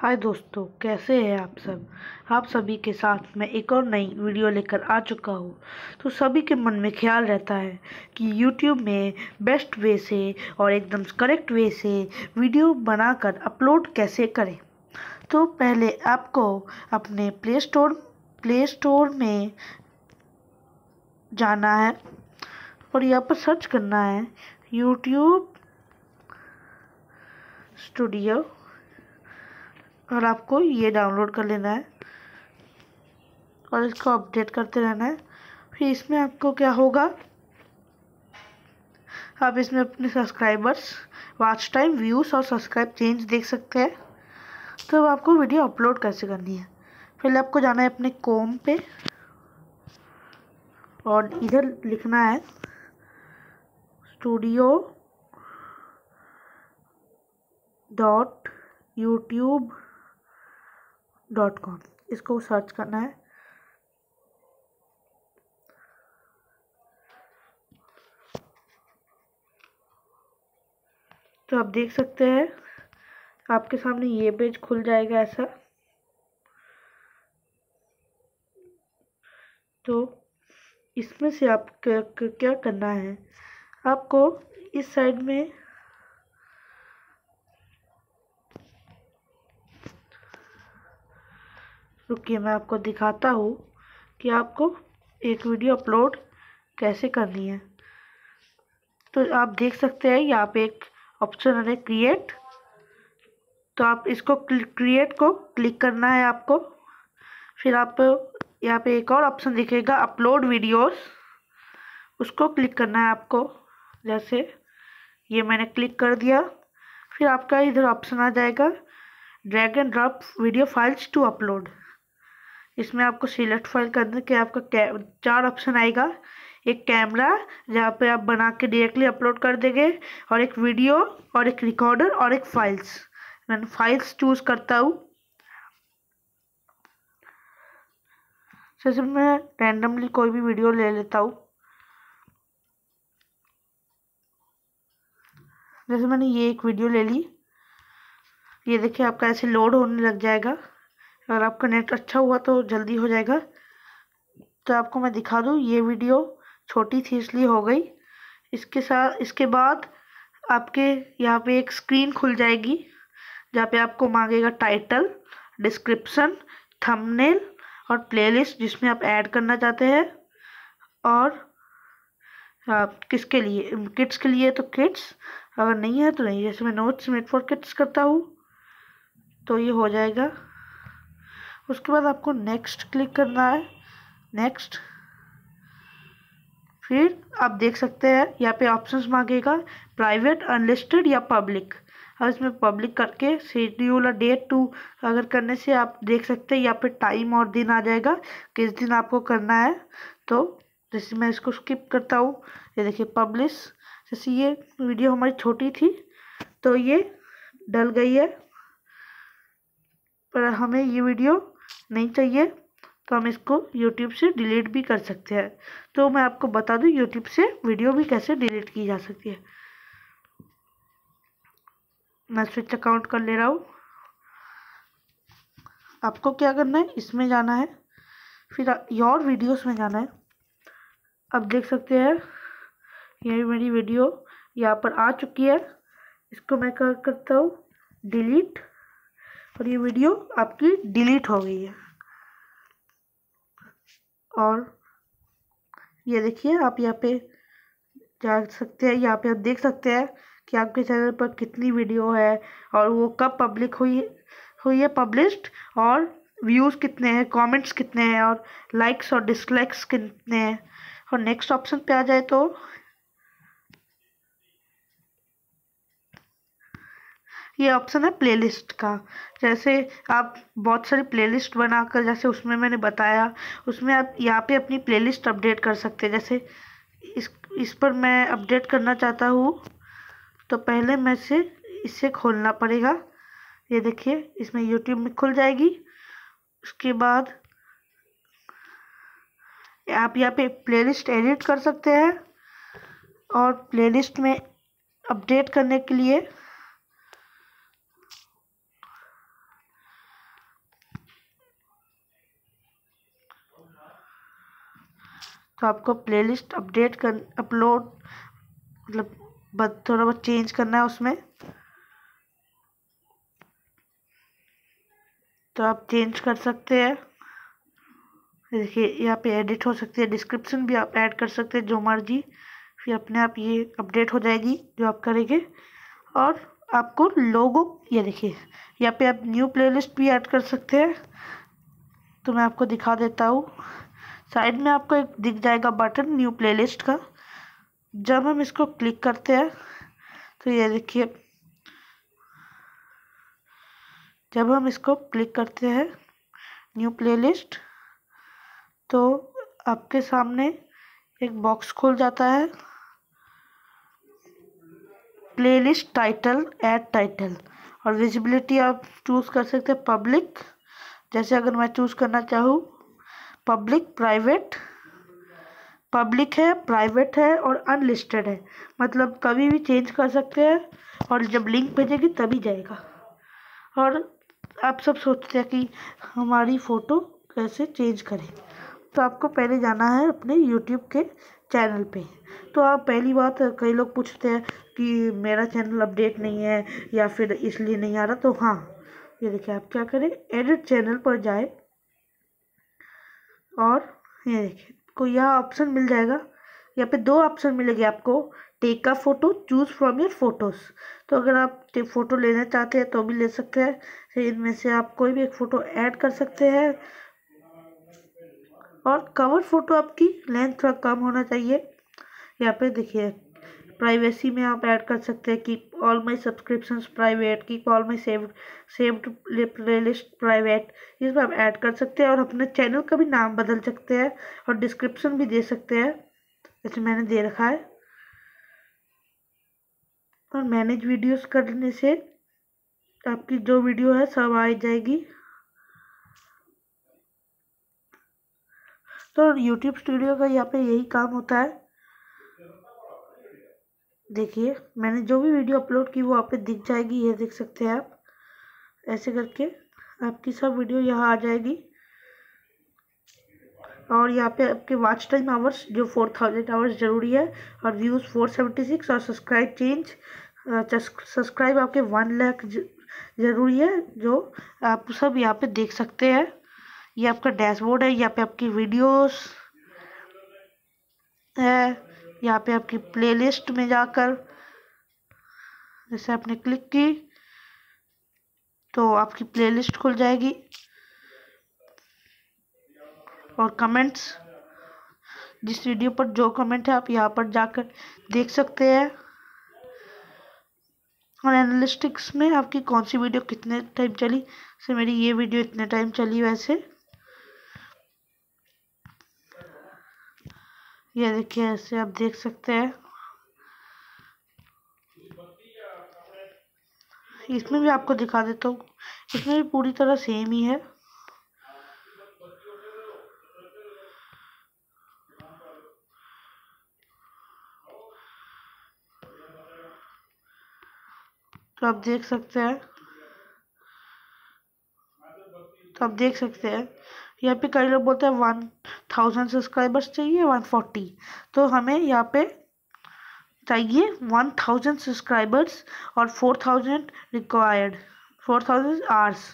हाय दोस्तों कैसे हैं आप सब आप सभी के साथ मैं एक और नई वीडियो लेकर आ चुका हूँ तो सभी के मन में ख्याल रहता है कि YouTube में बेस्ट वे से और एकदम करेक्ट वे से वीडियो बनाकर अपलोड कैसे करें तो पहले आपको अपने प्ले स्टोर प्ले स्टोर में जाना है और यहाँ पर सर्च करना है यूट्यूब स्टूडियो और आपको ये डाउनलोड कर लेना है और इसको अपडेट करते रहना है फिर इसमें आपको क्या होगा आप इसमें अपने सब्सक्राइबर्स वॉच टाइम व्यूज़ और सब्सक्राइब चेंज देख सकते हैं तो अब आपको वीडियो अपलोड कैसे करनी है पहले आपको जाना है अपने कॉम पे और इधर लिखना है studio dot YouTube dot com इसको सर्च करना है तो आप देख सकते हैं आपके सामने ये पेज खुल जाएगा ऐसा तो इसमें से आप क्या करना है आपको इस साइड में रुकिए मैं आपको दिखाता हूँ कि आपको एक वीडियो अपलोड कैसे करनी है तो आप देख सकते हैं यहाँ पे एक ऑप्शन है क्रिएट तो आप इसको क्रिएट को क्लिक करना है आपको फिर आप यहाँ पे एक और ऑप्शन दिखेगा अपलोड वीडियोस उसको क्लिक करना है आपको जैसे ये मैंने क्लिक कर दिया फिर आपका इधर ऑप्शन आ जाएगा drag and drop video files to upload इसमें आपको सिलेक्ट फाइल करना के आपका चार ऑप्शन आएगा एक कैमरा जहाँ पे आप बना के डायरेक्टली अपलोड कर देंगे और एक वीडियो और एक रिकॉर्डर और एक फाइल्स मैं फाइल्स चूज़ करता हूँ जैसे मैं रैंडमली कोई भी वीडियो ले लेता हूँ जैसे मैंने ये एक वीडियो ले ली ये देखिए आपका ऐसे लोड होने लग जाएगा अगर आपका नेट अच्छा हुआ तो जल्दी हो जाएगा तो आपको मैं दिखा दूँ ये वीडियो छोटी थी इसलिए हो गई इसके साथ इसके बाद आपके यहाँ पे एक स्क्रीन खुल जाएगी जहाँ पे आपको मांगेगा टाइटल डिस्क्रिप्शन थंबनेल और प्लेलिस्ट जिसमें आप ऐड करना चाहते हैं और आप किसके लिए किड्स के लिए तो किड्स अगर नहीं है तो नहीं जैसे मैं नोट्स मेड फॉर किड्स करता हूँ तो ये हो जाएगा उसके बाद आपको नेक्स्ट क्लिक करना है नेक्स्ट फिर आप देख सकते हैं यहाँ पे ऑप्शंस मांगेगा प्राइवेट अनलिस्टेड या पब्लिक अब इसमें पब्लिक करके शेड्यूल और डेट टू अगर करने से आप देख सकते हैं यहाँ पे टाइम और दिन आ जाएगा किस दिन आपको करना है तो जैसे मैं इसको स्किप करता हूँ ये देखिए पब्लिश जैसे ये वीडियो हमारी छोटी थी तो ये डल गई है पर हमें ये वीडियो नहीं चाहिए तो हम इसको यूट्यूब से डिलीट भी कर सकते हैं तो मैं आपको बता दूं यूट्यूब से वीडियो भी कैसे डिलीट की जा सकती है मैं स्विच अकाउंट कर ले रहा हूँ आपको क्या करना है इसमें जाना है फिर योर वीडियोस में जाना है आप देख सकते हैं ये मेरी वीडियो यहाँ पर आ चुकी है इसको मैं क्या करता हूँ डिलीट और ये वीडियो आपकी डिलीट हो गई है और ये देखिए आप यहाँ पे जा सकते हैं यहाँ पे आप देख सकते हैं कि आपके चैनल पर कितनी वीडियो है और वो कब पब्लिक हुई हुई है पब्लिश्ड और व्यूज़ कितने हैं कमेंट्स कितने हैं और लाइक्स और डिसलाइक्स कितने हैं और नेक्स्ट ऑप्शन पे आ जाए तो ये ऑप्शन है प्लेलिस्ट का जैसे आप बहुत सारी प्लेलिस्ट बनाकर जैसे उसमें मैंने बताया उसमें आप यहाँ पे अपनी प्लेलिस्ट अपडेट कर सकते हैं जैसे इस इस पर मैं अपडेट करना चाहता हूँ तो पहले मैं इसे इसे खोलना पड़ेगा ये देखिए इसमें यूट्यूब में खुल जाएगी उसके बाद आप यहाँ पे प्लेलिस्ट एडिट कर सकते हैं और प्लेलिस्ट में अपडेट करने के लिए तो आपको प्लेलिस्ट अपडेट कर अपलोड मतलब थोड़ा बहुत चेंज करना है उसमें तो आप चेंज कर सकते हैं देखिए यहाँ पे एडिट हो सकती है डिस्क्रिप्शन भी आप ऐड कर सकते हैं जो मर्जी फिर अपने आप ये अपडेट हो जाएगी जो आप करेंगे और आपको लोगो ये देखिए यहाँ पे आप न्यू प्लेलिस्ट भी ऐड कर सकते हैं तो मैं आपको दिखा देता हूँ साइड में आपको एक दिख जाएगा बटन न्यू प्लेलिस्ट का जब हम इसको क्लिक करते हैं तो ये देखिए जब हम इसको क्लिक करते हैं न्यू प्लेलिस्ट तो आपके सामने एक बॉक्स खोल जाता है प्लेलिस्ट टाइटल ऐड टाइटल और विजिबिलिटी आप चूज़ कर सकते हैं पब्लिक जैसे अगर मैं चूज़ करना चाहूँ पब्लिक प्राइवेट पब्लिक है प्राइवेट है और अनलिस्टेड है मतलब कभी भी चेंज कर सकते हैं और जब लिंक भेजेगी तभी जाएगा और आप सब सोचते हैं कि हमारी फ़ोटो कैसे चेंज करें तो आपको पहले जाना है अपने यूट्यूब के चैनल पे तो आप पहली बात कई लोग पूछते हैं कि मेरा चैनल अपडेट नहीं है या फिर इसलिए नहीं आ रहा तो हाँ ये देखिए आप क्या करें एडिट चैनल पर जाए और ये देखिए आपको यह ऑप्शन मिल जाएगा यहाँ पे दो ऑप्शन मिलेगी आपको टेक का photo choose from your photos तो अगर आप फ़ोटो लेना चाहते हैं तो भी ले सकते हैं फिर तो इनमें से आप कोई भी एक फ़ोटो ऐड कर सकते हैं और कवर फ़ोटो आपकी लेंथ थोड़ा कम होना चाहिए यहाँ पे देखिए प्राइवेसी में आप ऐड कर सकते हैं कि ऑल माई सब्सक्रिप्शन प्राइवेट की all my saved saved playlist private इसमें आप ऐड कर सकते हैं और अपने चैनल का भी नाम बदल सकते हैं और डिस्क्रिप्शन भी दे सकते हैं जैसे मैंने दे रखा है और मैनेज वीडियोस करने से आपकी जो वीडियो है सब आ जाएगी तो यूट्यूब स्टूडियो का यहाँ पे यही काम होता है देखिए मैंने जो भी वीडियो अपलोड की वो आप दिख जाएगी ये देख सकते हैं आप ऐसे करके आपकी सब वीडियो यहाँ आ जाएगी और यहाँ पे आपके वॉच टाइम आवर्स जो फोर थाउजेंड आवर्स ज़रूरी है और व्यूज़ फोर सेवेंटी सिक्स और सब्सक्राइब चेंज सब्सक्राइब आपके वन लैख ज़रूरी है जो आप सब यहाँ पे देख सकते हैं ये आपका डैशबोर्ड है यहाँ पे आपकी वीडियोस है यहाँ पे आपकी प्लेलिस्ट में जाकर जैसे आपने क्लिक की तो आपकी प्लेलिस्ट खुल जाएगी और कमेंट्स जिस वीडियो पर जो कमेंट है आप यहाँ पर जाकर देख सकते हैं और एनालिस्टिक्स में आपकी कौन सी वीडियो कितने टाइम चली से मेरी ये वीडियो इतने टाइम चली वैसे ये देखिए ऐसे आप देख सकते हैं इसमें भी आपको दिखा देता हूँ इसमें भी पूरी तरह सेम ही है तो आप देख सकते हैं तो आप देख सकते हैं यहाँ पे कई लोग बोलते हैं वन थाउजेंड सब्सक्राइबर्स चाहिए वन फोर्टी तो हमें यहाँ पे चाहिए वन थाउजेंड सब्सक्राइबर्स और four thousand required four thousand hours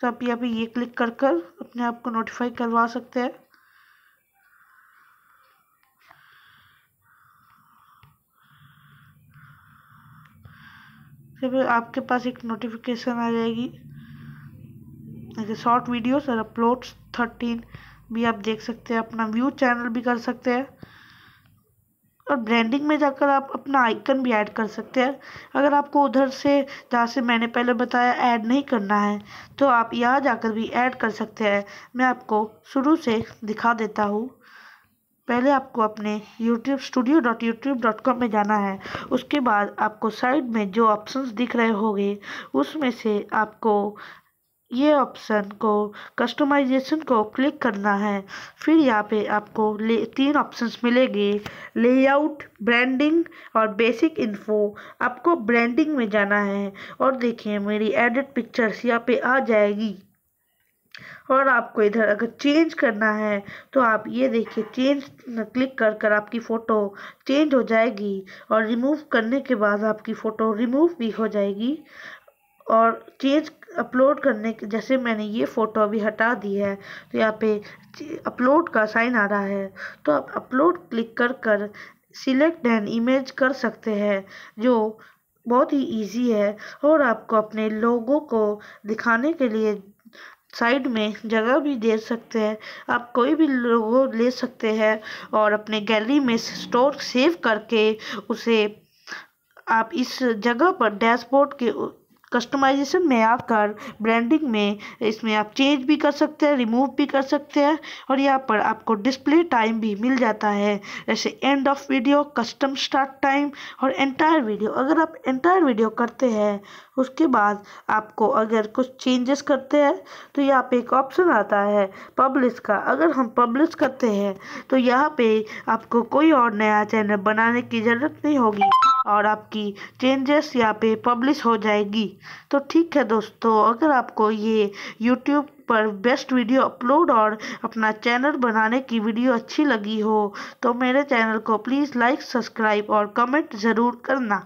तो आप यहाँ पे ये क्लिक कर कर अपने आप को नोटिफाई करवा सकते हैं जब आपके पास एक नोटिफिकेशन आ जाएगी शॉर्ट वीडियोस और अपलोड्स थर्टीन भी आप देख सकते हैं अपना व्यू चैनल भी कर सकते हैं और ब्रांडिंग में जाकर आप अपना आइकन भी ऐड कर सकते हैं अगर आपको उधर से जहाँ से मैंने पहले बताया ऐड नहीं करना है तो आप यहाँ जाकर भी ऐड कर सकते हैं मैं आपको शुरू से दिखा देता हूँ पहले आपको अपने YouTube studio dot YouTube dot com में जाना है उसके बाद आपको साइड में जो ऑप्शंस दिख रहे होंगे उसमें से आपको ये ऑप्शन को कस्टमाइजेशन को क्लिक करना है फिर यहाँ पे आपको ले तीन ऑप्शंस मिलेंगे लेआउट ब्रांडिंग और बेसिक इन्फो आपको ब्रांडिंग में जाना है और देखिए मेरी एडिट पिक्चर्स यहाँ पे आ जाएगी और आपको इधर अगर चेंज करना है तो आप ये देखिए चेंज क्लिक कर कर आपकी फ़ोटो चेंज हो जाएगी और रिमूव करने के बाद आपकी फ़ोटो रिमूव भी हो जाएगी और चेंज अपलोड करने के जैसे मैंने ये फ़ोटो अभी हटा दी है तो यहाँ पे अपलोड का साइन आ रहा है तो आप अपलोड क्लिक कर कर सिलेक्ट एन इमेज कर सकते हैं जो बहुत ही इजी है और आपको अपने लोगों को दिखाने के लिए साइड में जगह भी दे सकते हैं आप कोई भी लोगो ले सकते हैं और अपने गैलरी में स्टोर सेव करके उसे आप इस जगह पर डैशबोर्ड के कस्टमाइजेशन में आकर ब्रांडिंग में इसमें आप चेंज भी कर सकते हैं रिमूव भी कर सकते हैं और यहाँ पर आपको डिस्प्ले टाइम भी मिल जाता है जैसे end of video custom start time और एंटायर वीडियो अगर आप एंटायर वीडियो करते हैं उसके बाद आपको अगर कुछ चेंजेस करते हैं तो यहाँ पे एक ऑप्शन आता है पब्लिश का अगर हम पब्लिश करते हैं तो यहाँ पे आपको कोई और नया चैनल बनाने की ज़रूरत नहीं होगी और आपकी चेंजेस यहाँ पे पब्लिश हो जाएगी तो ठीक है दोस्तों अगर आपको ये यूट्यूब पर बेस्ट वीडियो अपलोड और अपना चैनल बनाने की वीडियो अच्छी लगी हो तो मेरे चैनल को प्लीज़ लाइक सब्सक्राइब और कमेंट ज़रूर करना